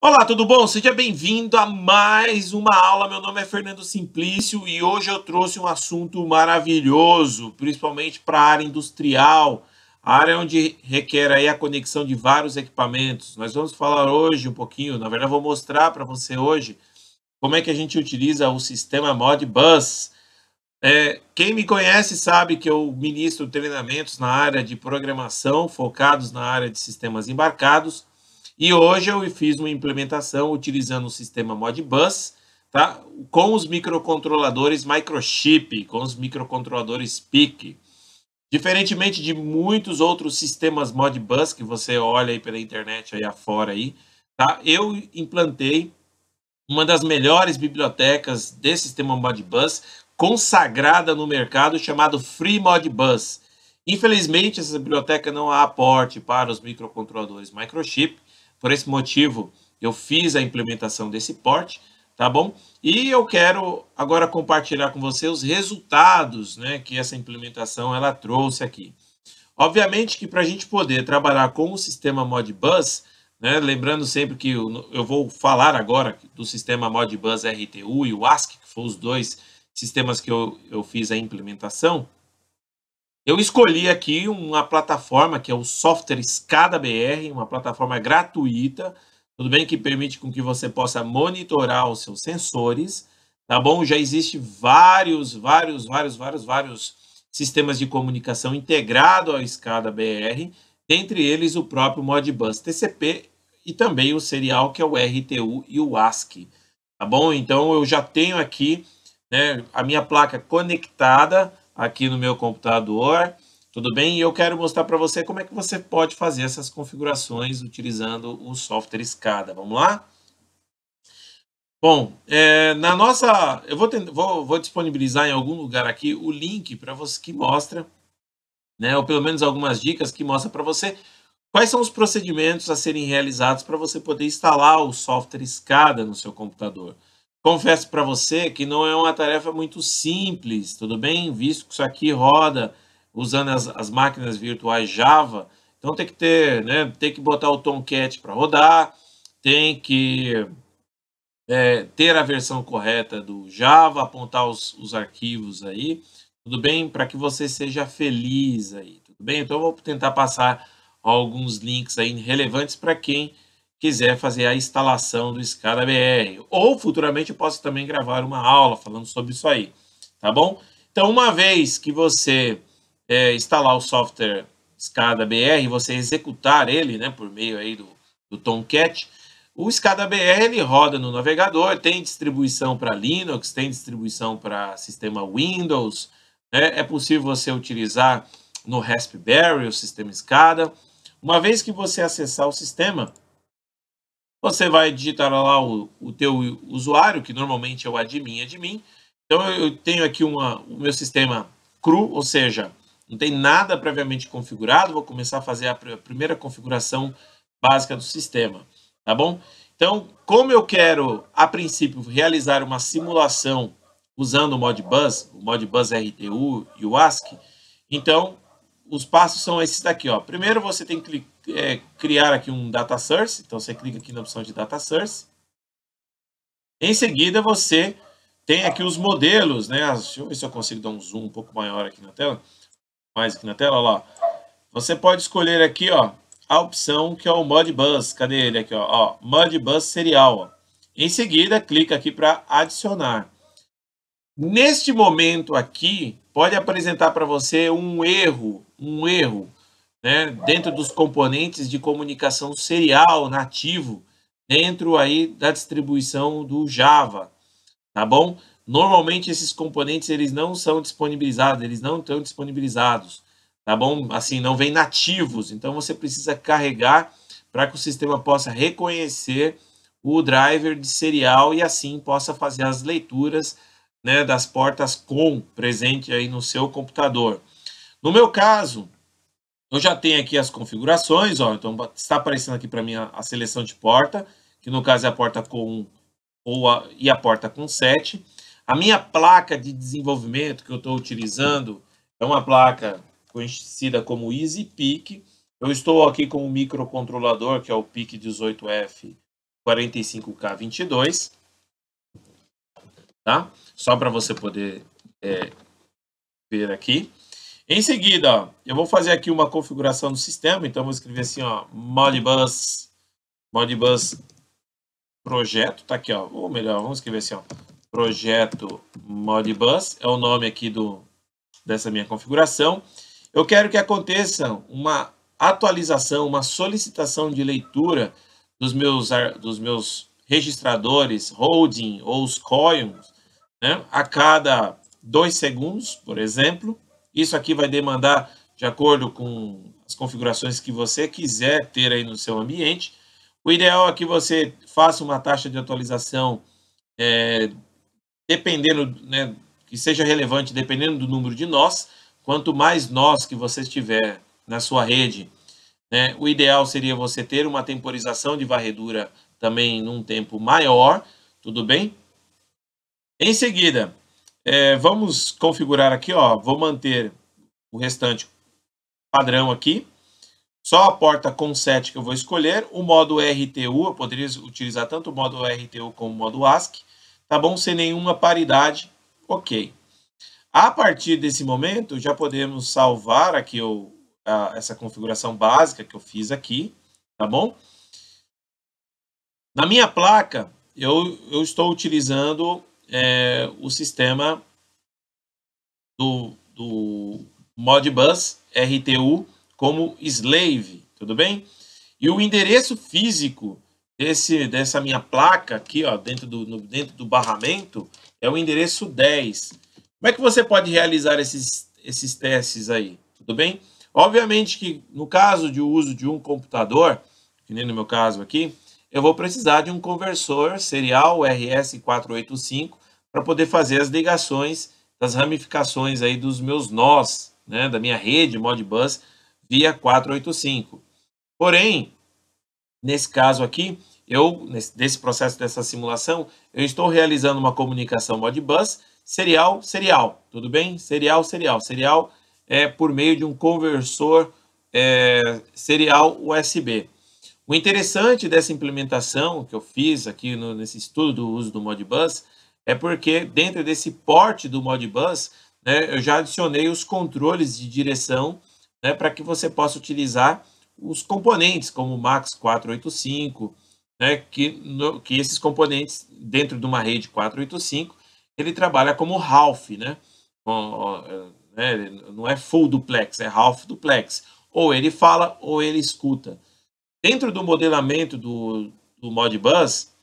Olá, tudo bom? Seja bem-vindo a mais uma aula. Meu nome é Fernando Simplício e hoje eu trouxe um assunto maravilhoso, principalmente para a área industrial, a área onde requer aí a conexão de vários equipamentos. Nós vamos falar hoje um pouquinho, na verdade vou mostrar para você hoje como é que a gente utiliza o sistema Modbus. É, quem me conhece sabe que eu ministro treinamentos na área de programação, focados na área de sistemas embarcados, e hoje eu fiz uma implementação utilizando o sistema Modbus, tá? com os microcontroladores microchip, com os microcontroladores PIC. Diferentemente de muitos outros sistemas Modbus que você olha aí pela internet aí afora aí, tá? Eu implantei uma das melhores bibliotecas desse sistema Modbus, consagrada no mercado, chamado Free Modbus. Infelizmente, essa biblioteca não há aporte para os microcontroladores microchip, por esse motivo, eu fiz a implementação desse porte, tá bom? E eu quero agora compartilhar com você os resultados né, que essa implementação ela trouxe aqui. Obviamente que para a gente poder trabalhar com o sistema Modbus, né, lembrando sempre que eu, eu vou falar agora do sistema Modbus RTU e o ASC, que foram os dois sistemas que eu, eu fiz a implementação, eu escolhi aqui uma plataforma que é o software Scada BR, uma plataforma gratuita, tudo bem que permite com que você possa monitorar os seus sensores, tá bom? Já existe vários, vários, vários, vários, vários sistemas de comunicação integrado ao Scada BR, dentre eles o próprio Modbus TCP e também o serial que é o RTU e o ASCII, tá bom? Então eu já tenho aqui né, a minha placa conectada aqui no meu computador, tudo bem? E eu quero mostrar para você como é que você pode fazer essas configurações utilizando o software SCADA. Vamos lá? Bom, é, na nossa, eu vou, vou, vou, disponibilizar em algum lugar aqui o link para você que mostra, né, ou pelo menos algumas dicas que mostra para você quais são os procedimentos a serem realizados para você poder instalar o software SCADA no seu computador. Confesso para você que não é uma tarefa muito simples, tudo bem? Visto que isso aqui roda usando as, as máquinas virtuais Java, então tem que ter, né? Tem que botar o Tomcat para rodar, tem que é, ter a versão correta do Java, apontar os, os arquivos aí, tudo bem? Para que você seja feliz aí, tudo bem? Então eu vou tentar passar alguns links aí relevantes para quem quiser fazer a instalação do SCADA BR. Ou futuramente eu posso também gravar uma aula falando sobre isso aí, tá bom? Então, uma vez que você é, instalar o software SCADA BR, você executar ele né, por meio aí do, do Tomcat, o SCADA BR ele roda no navegador, tem distribuição para Linux, tem distribuição para sistema Windows, né? é possível você utilizar no Raspberry o sistema SCADA. Uma vez que você acessar o sistema, você vai digitar lá o, o teu usuário, que normalmente é o admin, admin. Então eu tenho aqui uma, o meu sistema cru, ou seja, não tem nada previamente configurado. Vou começar a fazer a primeira configuração básica do sistema, tá bom? Então, como eu quero, a princípio, realizar uma simulação usando o Modbus, o Modbus RTU e o ASCII, então os passos são esses daqui. Ó. Primeiro você tem que é, criar aqui um data source, então você clica aqui na opção de data source. Em seguida você tem aqui os modelos, né? Deixa eu ver se eu consigo dar um zoom um pouco maior aqui na tela, mais aqui na tela, ó lá. Você pode escolher aqui, ó, a opção que é o Modbus. Cadê ele aqui, ó? ó Modbus serial. Ó. Em seguida clica aqui para adicionar. Neste momento aqui, pode apresentar para você um erro, um erro, né, dentro dos componentes de comunicação serial nativo, dentro aí da distribuição do Java, tá bom? Normalmente esses componentes eles não são disponibilizados, eles não estão disponibilizados, tá bom? Assim, não vem nativos, então você precisa carregar para que o sistema possa reconhecer o driver de serial e assim possa fazer as leituras né, das portas com presente aí no seu computador. No meu caso, eu já tenho aqui as configurações, ó, então está aparecendo aqui para mim a, a, seleção de porta, que no caso é a porta com 1 ou a, e a porta com 7. A minha placa de desenvolvimento que eu estou utilizando é uma placa conhecida como EasyPic. Eu estou aqui com o microcontrolador, que é o PIC 18F 45K22. Tá? só para você poder é, ver aqui. Em seguida, ó, eu vou fazer aqui uma configuração do sistema, então vou escrever assim, ó, Modbus, Modbus projeto, tá aqui, ó, ou melhor, vamos escrever assim, ó, projeto Modbus, é o nome aqui do, dessa minha configuração. Eu quero que aconteça uma atualização, uma solicitação de leitura dos meus, dos meus registradores, holding ou os coins, né? a cada dois segundos, por exemplo. Isso aqui vai demandar, de acordo com as configurações que você quiser ter aí no seu ambiente. O ideal é que você faça uma taxa de atualização é, dependendo, né, que seja relevante dependendo do número de nós. Quanto mais nós que você tiver na sua rede, né, o ideal seria você ter uma temporização de varredura também num tempo maior, tudo bem? Em seguida, é, vamos configurar aqui, ó, vou manter o restante padrão aqui. Só a porta com 7 que eu vou escolher. O modo RTU, eu poderia utilizar tanto o modo RTU como o modo ASCII. Tá bom? Sem nenhuma paridade, ok. A partir desse momento, já podemos salvar aqui o, a, essa configuração básica que eu fiz aqui, tá bom? Na minha placa, eu, eu estou utilizando é, o sistema do, do Modbus RTU como slave, tudo bem? E o endereço físico desse, dessa minha placa aqui, ó, dentro do, no, dentro do barramento, é o endereço 10. Como é que você pode realizar esses, esses testes aí, tudo bem? Obviamente que no caso de uso de um computador, que nem no meu caso aqui, eu vou precisar de um conversor serial RS485 para poder fazer as ligações das ramificações aí dos meus nós, né, da minha rede Modbus via 485. Porém, nesse caso aqui, eu nesse desse processo dessa simulação, eu estou realizando uma comunicação Modbus serial serial, tudo bem? Serial serial, serial é por meio de um conversor é, serial USB. O interessante dessa implementação que eu fiz aqui no, nesse estudo do uso do Modbus é porque dentro desse porte do Modbus, né, eu já adicionei os controles de direção né, para que você possa utilizar os componentes, como o Max 485, né, que, no, que esses componentes dentro de uma rede 485, ele trabalha como half, né, com, é, né não é full duplex, é half duplex. Ou ele fala ou ele escuta. Dentro do modelamento do, do Modbus,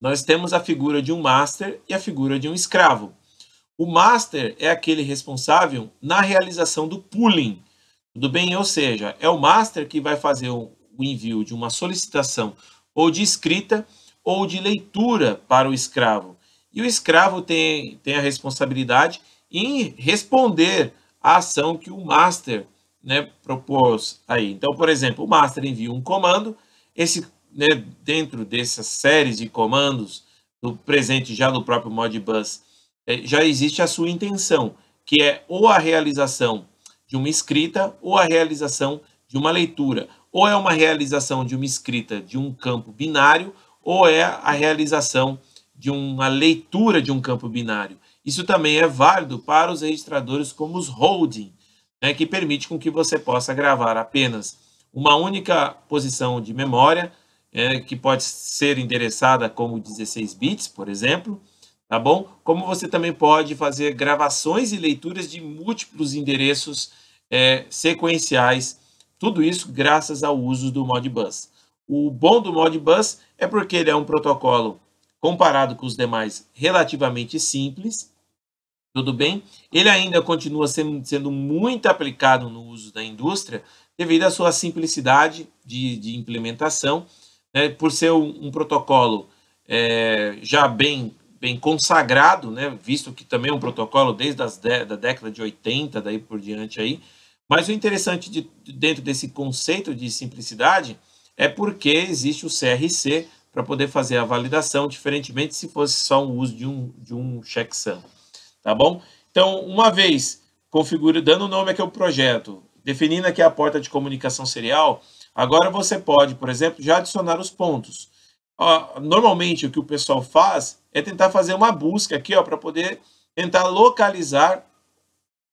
nós temos a figura de um master e a figura de um escravo. O master é aquele responsável na realização do pooling. Tudo bem? Ou seja, é o master que vai fazer o envio de uma solicitação ou de escrita ou de leitura para o escravo. E o escravo tem, tem a responsabilidade em responder à ação que o master né, propôs aí. Então, por exemplo, o master envia um comando, esse né, dentro dessas séries de comandos do presente já no próprio Modbus, é, já existe a sua intenção, que é ou a realização de uma escrita ou a realização de uma leitura, ou é uma realização de uma escrita de um campo binário, ou é a realização de uma leitura de um campo binário. Isso também é válido para os registradores como os holding, né, que permite com que você possa gravar apenas uma única posição de memória, é, que pode ser endereçada como 16 bits, por exemplo, tá bom? Como você também pode fazer gravações e leituras de múltiplos endereços é, sequenciais, tudo isso graças ao uso do Modbus. O bom do Modbus é porque ele é um protocolo comparado com os demais relativamente simples, tudo bem? Ele ainda continua sendo, sendo muito aplicado no uso da indústria devido à sua simplicidade de, de implementação, né, por ser um, um protocolo é, já bem, bem consagrado, né, visto que também é um protocolo desde as de, da década de 80, daí por diante aí. Mas o interessante de, dentro desse conceito de simplicidade é porque existe o CRC para poder fazer a validação, diferentemente se fosse só o uso de um, de um checksum tá bom? Então, uma vez configurando dando nome aqui ao projeto, definindo aqui a porta de comunicação serial, agora você pode, por exemplo, já adicionar os pontos. Ó, normalmente, o que o pessoal faz é tentar fazer uma busca aqui ó, para poder tentar localizar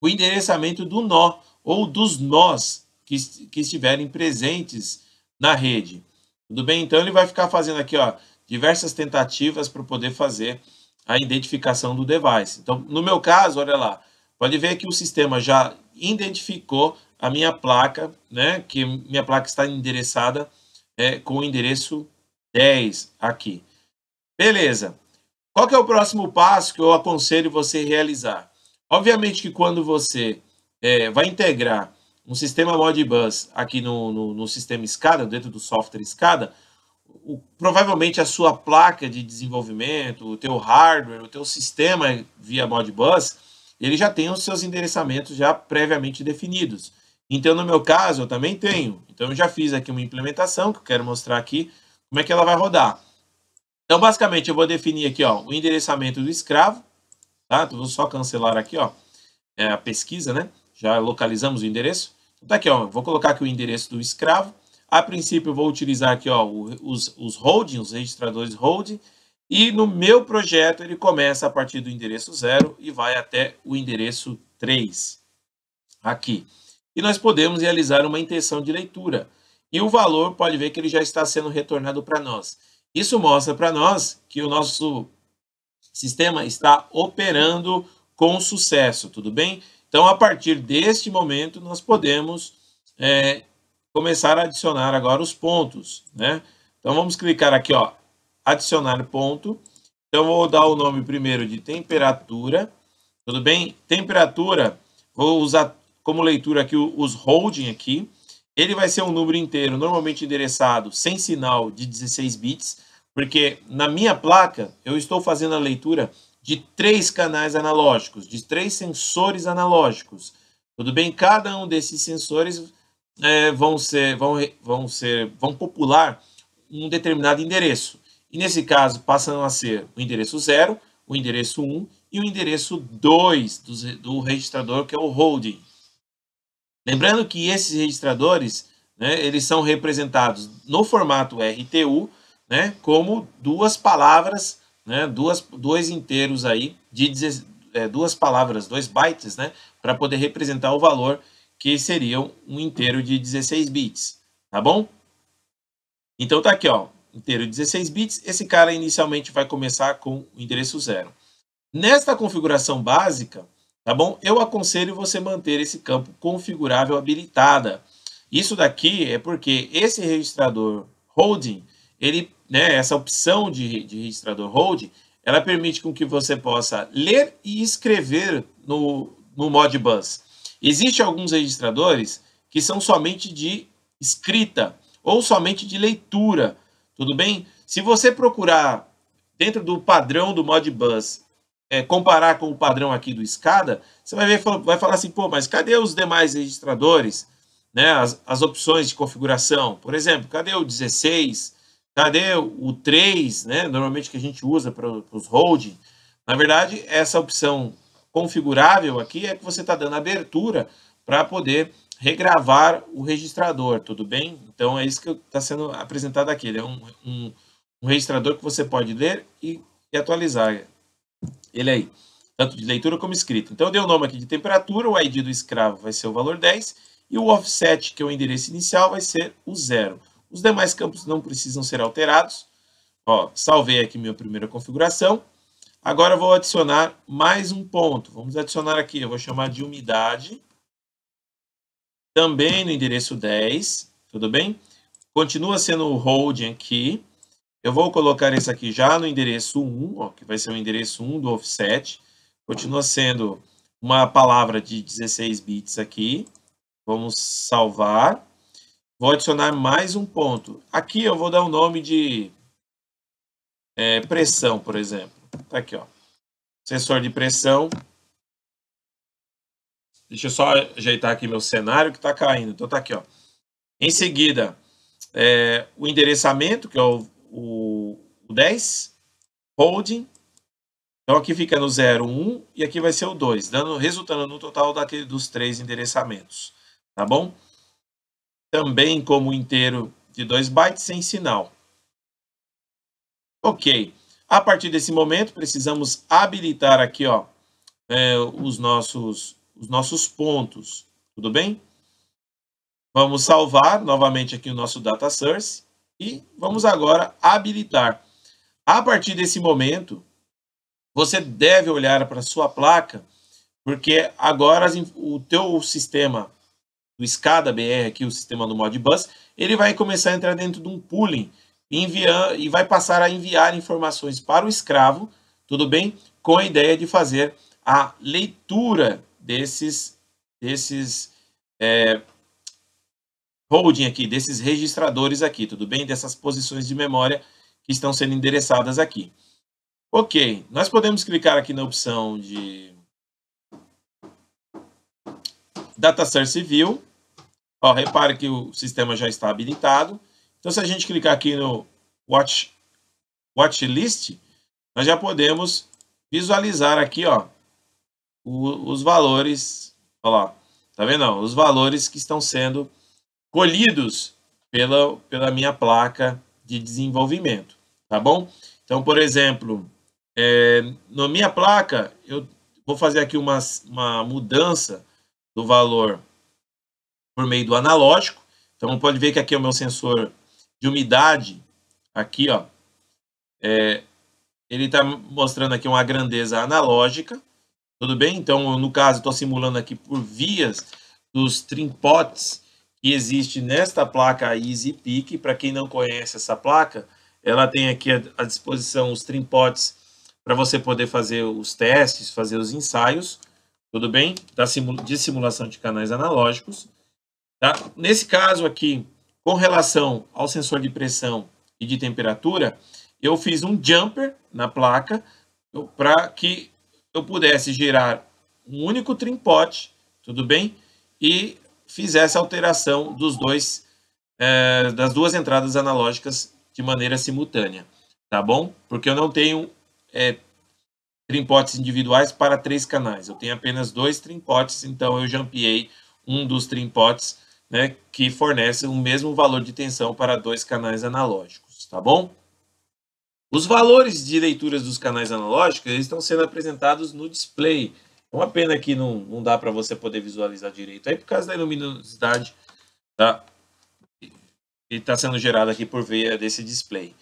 o endereçamento do nó ou dos nós que, que estiverem presentes na rede. Tudo bem? Então, ele vai ficar fazendo aqui ó, diversas tentativas para poder fazer a identificação do device. Então, no meu caso, olha lá, pode ver que o sistema já identificou a minha placa, né, que minha placa está endereçada é, com o endereço 10 aqui. Beleza. Qual que é o próximo passo que eu aconselho você realizar? Obviamente que quando você é, vai integrar um sistema Modbus aqui no, no, no sistema SCADA, dentro do software SCADA, o, provavelmente a sua placa de desenvolvimento, o teu hardware, o teu sistema via Modbus, ele já tem os seus endereçamentos já previamente definidos. Então, no meu caso, eu também tenho. Então, eu já fiz aqui uma implementação que eu quero mostrar aqui como é que ela vai rodar. Então, basicamente, eu vou definir aqui ó, o endereçamento do escravo. Tá? Então, vou só cancelar aqui ó, é, a pesquisa, né? Já localizamos o endereço. Então, tá aqui, ó, vou colocar aqui o endereço do escravo. A princípio, eu vou utilizar aqui ó, os, os holding, os registradores holding, e no meu projeto ele começa a partir do endereço 0 e vai até o endereço 3, aqui. E nós podemos realizar uma intenção de leitura. E o valor, pode ver que ele já está sendo retornado para nós. Isso mostra para nós que o nosso sistema está operando com sucesso, tudo bem? Então, a partir deste momento, nós podemos é, começar a adicionar agora os pontos, né? Então vamos clicar aqui, ó, adicionar ponto. Então vou dar o nome primeiro de temperatura, tudo bem? Temperatura, vou usar como leitura aqui os holding aqui. Ele vai ser um número inteiro, normalmente endereçado, sem sinal de 16 bits, porque na minha placa eu estou fazendo a leitura de três canais analógicos, de três sensores analógicos. Tudo bem? Cada um desses sensores é, vão ser vão vão ser vão popular um determinado endereço. E nesse caso passam a ser o endereço 0, o endereço 1 um, e o endereço 2 do, do registrador, que é o holding. Lembrando que esses registradores, né, eles são representados no formato RTU, né, como duas palavras, né, duas, dois inteiros aí, de, é, duas palavras, dois bytes, né, para poder representar o valor que seriam um inteiro de 16 bits, tá bom? Então tá aqui, ó, inteiro de 16 bits, esse cara inicialmente vai começar com o endereço zero. Nesta configuração básica, tá bom? Eu aconselho você manter esse campo configurável habilitada. Isso daqui é porque esse registrador holding, ele, né, essa opção de, de registrador holding, ela permite com que você possa ler e escrever no, no Modbus. Existem alguns registradores que são somente de escrita ou somente de leitura, tudo bem? Se você procurar dentro do padrão do Modbus é, comparar com o padrão aqui do SCADA, você vai, ver, vai falar assim, pô, mas cadê os demais registradores? Né, as, as opções de configuração, por exemplo, cadê o 16? Cadê o 3, né, normalmente que a gente usa para os holding? Na verdade, essa opção configurável aqui é que você está dando abertura para poder regravar o registrador, tudo bem? Então é isso que está sendo apresentado aqui. Ele é né? um, um, um registrador que você pode ler e, e, atualizar ele aí, tanto de leitura como escrita. Então eu dei o nome aqui de temperatura, o ID do escravo vai ser o valor 10 e o offset, que é o endereço inicial, vai ser o zero. Os demais campos não precisam ser alterados. Ó, salvei aqui minha primeira configuração. Agora eu vou adicionar mais um ponto. Vamos adicionar aqui, eu vou chamar de umidade. Também no endereço 10, tudo bem? Continua sendo o holding aqui. Eu vou colocar esse aqui já no endereço 1, ó, que vai ser o endereço 1 do offset. Continua sendo uma palavra de 16 bits aqui. Vamos salvar. Vou adicionar mais um ponto. Aqui eu vou dar o um nome de é, pressão, por exemplo. Tá aqui, ó. Sensor de pressão. Deixa eu só ajeitar aqui meu cenário que tá caindo. Então tá aqui, ó. Em seguida, é, o endereçamento, que é o, o, o 10, holding. Então aqui fica no 0, 1 e aqui vai ser o 2, dando, resultando no total daquele, dos três endereçamentos. Tá bom? Também como inteiro de 2 bytes sem sinal. Ok. A partir desse momento, precisamos habilitar aqui ó, é, os, nossos, os nossos pontos, tudo bem? Vamos salvar novamente aqui o nosso data source e vamos agora habilitar. A partir desse momento, você deve olhar para a sua placa, porque agora o teu sistema do SCADA BR, aqui o sistema do Modbus, ele vai começar a entrar dentro de um pooling enviando e vai passar a enviar informações para o escravo, tudo bem? Com a ideia de fazer a leitura desses, desses é, holding aqui, desses registradores aqui, tudo bem? Dessas posições de memória que estão sendo endereçadas aqui. Ok, nós podemos clicar aqui na opção de Data View. Ó, repare que o sistema já está habilitado. Então, se a gente clicar aqui no Watch, watch List, nós já podemos visualizar aqui ó, o, os valores. Olha lá, tá vendo? os valores que estão sendo colhidos pela, pela minha placa de desenvolvimento, tá bom? Então, por exemplo, é, na minha placa, eu vou fazer aqui uma, uma mudança do valor por meio do analógico. Então, pode ver que aqui é o meu sensor de umidade aqui, ó, é, ele está mostrando aqui uma grandeza analógica, tudo bem? Então, no caso, estou simulando aqui por vias dos trimpotes que existe nesta placa Easy Peak. Para quem não conhece essa placa, ela tem aqui à disposição os trimpotes para você poder fazer os testes, fazer os ensaios, tudo bem? Da simula de simulação de canais analógicos. Tá? Nesse caso aqui, com relação ao sensor de pressão e de temperatura, eu fiz um jumper na placa para que eu pudesse gerar um único trimpote, tudo bem? E fizesse a alteração dos dois, eh, das duas entradas analógicas de maneira simultânea, tá bom? Porque eu não tenho eh, trimpotes individuais para três canais, eu tenho apenas dois trimpotes, então eu jampeei um dos trimpotes né, que fornece o mesmo valor de tensão para dois canais analógicos, tá bom? Os valores de leituras dos canais analógicos estão sendo apresentados no display. É uma pena que não, não dá para você poder visualizar direito aí por causa da luminosidade tá? que está sendo gerada aqui por via desse display.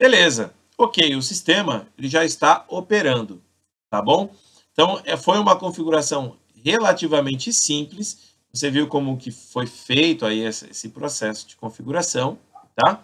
Beleza, ok, o sistema ele já está operando, tá bom? Então, é, foi uma configuração relativamente simples você viu como que foi feito aí esse processo de configuração, tá?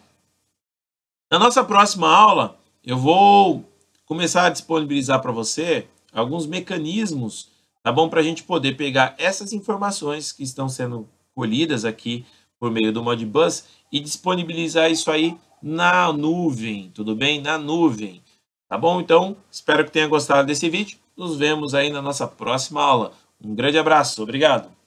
Na nossa próxima aula, eu vou começar a disponibilizar para você alguns mecanismos, tá bom? Para a gente poder pegar essas informações que estão sendo colhidas aqui por meio do Modbus e disponibilizar isso aí na nuvem, tudo bem? Na nuvem, tá bom? Então, espero que tenha gostado desse vídeo. Nos vemos aí na nossa próxima aula. Um grande abraço, obrigado!